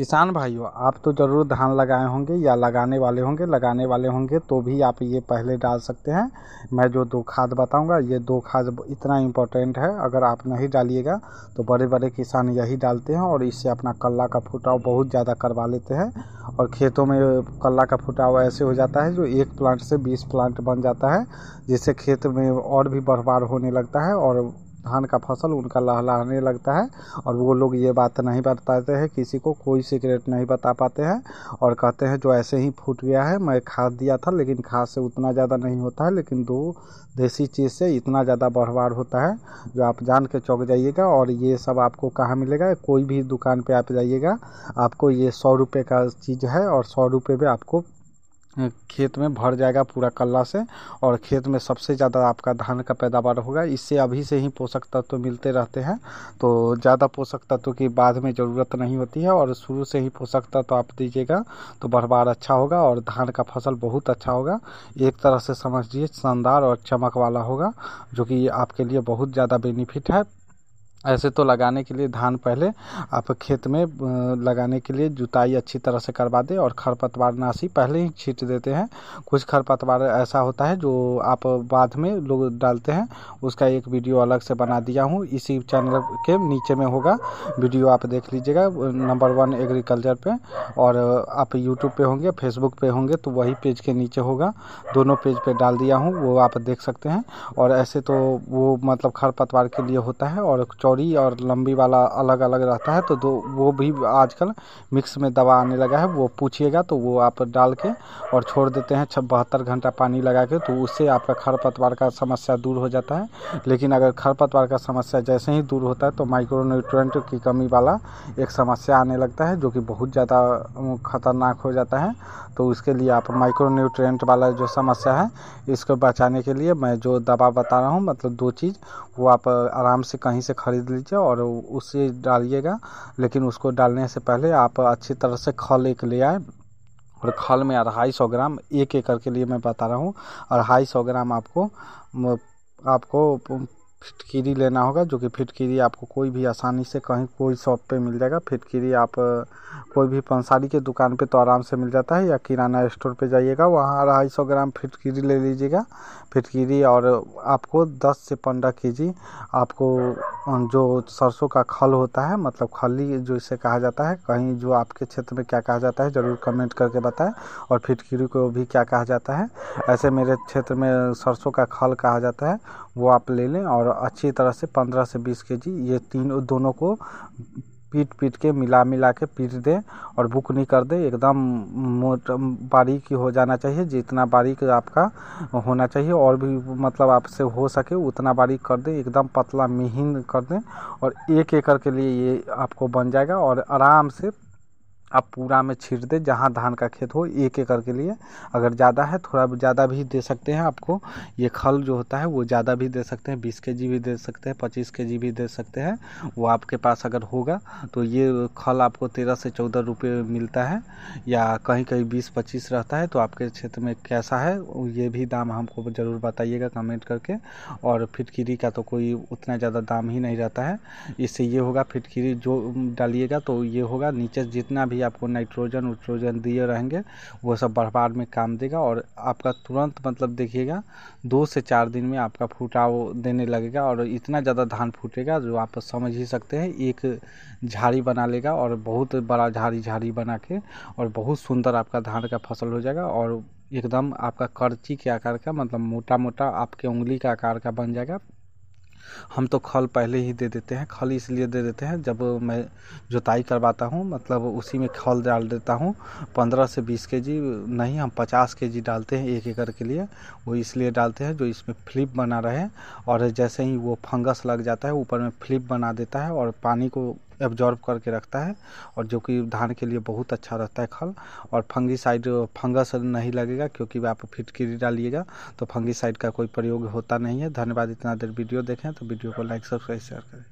किसान भाइयों आप तो ज़रूर धान लगाए होंगे या लगाने वाले होंगे लगाने वाले होंगे तो भी आप ये पहले डाल सकते हैं मैं जो दो खाद बताऊंगा ये दो खाद इतना इम्पोर्टेंट है अगर आप नहीं डालिएगा तो बड़े बड़े किसान यही डालते हैं और इससे अपना कल्ला का फुटाव बहुत ज़्यादा करवा लेते हैं और खेतों में कल्ला का फुटाव ऐसे हो जाता है जो एक प्लांट से बीस प्लांट बन जाता है जिससे खेत में और भी बर्बाद होने लगता है और धान का फसल उनका लहलाने लगता है और वो लोग ये बात नहीं बताते हैं किसी को कोई सीक्रेट नहीं बता पाते हैं और कहते हैं जो ऐसे ही फूट गया है मैं खाद दिया था लेकिन खाद से उतना ज़्यादा नहीं होता है लेकिन दो देसी चीज़ से इतना ज़्यादा बढ़वार होता है जो आप जान के चौक जाइएगा और ये सब आपको कहाँ मिलेगा कोई भी दुकान पर आप जाइएगा आपको ये सौ रुपये का चीज़ है और सौ रुपये में आपको खेत में भर जाएगा पूरा कल्ला से और खेत में सबसे ज़्यादा आपका धान का पैदावार होगा इससे अभी से ही पोषक तत्व मिलते रहते हैं तो ज़्यादा पोषक तत्व की बाद में ज़रूरत नहीं होती है और शुरू से ही पोषक तत्व आप दीजिएगा तो बढ़वार अच्छा होगा और धान का फसल बहुत अच्छा होगा एक तरह से समझिए शानदार और चमक वाला होगा जो कि आपके लिए बहुत ज़्यादा बेनिफिट है ऐसे तो लगाने के लिए धान पहले आप खेत में लगाने के लिए जुताई अच्छी तरह से करवा दें और खरपतवार नाशी पहले ही छीट देते हैं कुछ खरपतवार ऐसा होता है जो आप बाद में लोग डालते हैं उसका एक वीडियो अलग से बना दिया हूँ इसी चैनल के नीचे में होगा वीडियो आप देख लीजिएगा नंबर वन एग्रीकल्चर पर और आप यूट्यूब पर होंगे फेसबुक पर होंगे तो वही पेज के नीचे होगा दोनों पेज पे डाल दिया हूँ वो आप देख सकते हैं और ऐसे तो वो मतलब खरपतवार के लिए होता है और चौड़ी और लंबी वाला अलग अलग रहता है तो दो वो भी आजकल मिक्स में दवा आने लगा है वो पूछिएगा तो वो आप डाल के और छोड़ देते हैं छब बहत्तर घंटा पानी लगा के तो उससे आपका खरपतवार का समस्या दूर हो जाता है लेकिन अगर खरपतवार का समस्या जैसे ही दूर होता है तो माइक्रोन्यूट्रेंट की कमी वाला एक समस्या आने लगता है जो कि बहुत ज़्यादा खतरनाक हो जाता है तो उसके लिए आप माइक्रोन्यूट्रेंट वाला जो समस्या है इसको बचाने के लिए मैं जो दवा बता रहा हूँ मतलब दो चीज़ वो आप आराम से कहीं से खरीद खरीद लीजिए और उसे डालिएगा लेकिन उसको डालने से पहले आप अच्छी तरह से खल एक ले आए और खल में अढ़ाई सौ ग्राम एक एकड़ के लिए मैं बता रहा हूँ अढ़ाई सौ ग्राम आपको आपको फिटकीरी लेना होगा जो कि फिटकीरी आपको कोई भी आसानी से कहीं कोई शॉप पे मिल जाएगा फिटकिरी आप कोई भी पंसारी के दुकान पे तो आराम से मिल जाता है या किराना स्टोर पे जाइएगा वहाँ अढ़ाई सौ ग्राम फिटकिरी ले लीजिएगा फिटकिरी और आपको दस से पंद्रह के जी आपको जो सरसों का खल होता है मतलब खली जो इसे कहा जाता है कहीं जो आपके क्षेत्र में क्या कहा जाता है ज़रूर कमेंट करके बताएं और फिटकिरी को भी क्या कहा जाता है ऐसे मेरे क्षेत्र में सरसों का खल कहा जाता है वो आप ले लें और अच्छी तरह से पंद्रह से बीस के जी ये तीन दोनों को पीट पीट के मिला मिला के पीट दें और बुक नहीं कर दें एकदम मोट बारीक हो जाना चाहिए जितना बारीक आपका होना चाहिए और भी मतलब आपसे हो सके उतना बारीक कर दें एकदम पतला महीन कर दें और एक एकड़ के लिए ये आपको बन जाएगा और आराम से आप पूरा में छीट दें जहाँ धान का खेत हो एक एकड़ के लिए अगर ज़्यादा है थोड़ा ज़्यादा भी दे सकते हैं आपको ये खल जो होता है वो ज़्यादा भी दे सकते हैं बीस के जी भी दे सकते हैं पच्चीस के जी भी दे सकते हैं वो आपके पास अगर होगा तो ये खल आपको तेरह से चौदह रुपये मिलता है या कहीं कहीं बीस पच्चीस रहता है तो आपके क्षेत्र में कैसा है ये भी दाम हमको ज़रूर बताइएगा कमेंट करके और फिटकिरी का तो कोई उतना ज़्यादा दाम ही नहीं रहता है इससे ये होगा फिटकिरी जो डालिएगा तो ये होगा नीचे जितना भी भी आपको नाइट्रोजन उट्रोजन दिए रहेंगे वो सब बर्बाद में काम देगा और आपका तुरंत मतलब देखिएगा दो से चार दिन में आपका फूटाव देने लगेगा और इतना ज़्यादा धान फूटेगा जो आप समझ ही सकते हैं एक झाड़ी बना लेगा और बहुत बड़ा झाड़ी झाड़ी बना के और बहुत सुंदर आपका धान का फसल हो जाएगा और एकदम आपका करची के आकार का मतलब मोटा मोटा आपके उंगली का आकार का बन जाएगा हम तो खल पहले ही दे देते हैं खल इसलिए दे देते हैं जब मैं जोताई करवाता हूँ मतलब उसी में खल डाल देता हूँ पंद्रह से बीस के जी नहीं हम पचास के जी डालते हैं एक एकड़ के लिए वो इसलिए डालते हैं जो इसमें फ्लिप बना रहे और जैसे ही वो फंगस लग जाता है ऊपर में फ्लिप बना देता है और पानी को एब्जॉर्ब करके रखता है और जो कि धान के लिए बहुत अच्छा रहता है खल और फंगी साइड फंगस नहीं लगेगा क्योंकि आप फिटकिरी डालिएगा तो फंगी साइड का कोई प्रयोग होता नहीं है धन्यवाद इतना देर वीडियो देखें तो वीडियो को लाइक सब्सक्राइब शेयर करें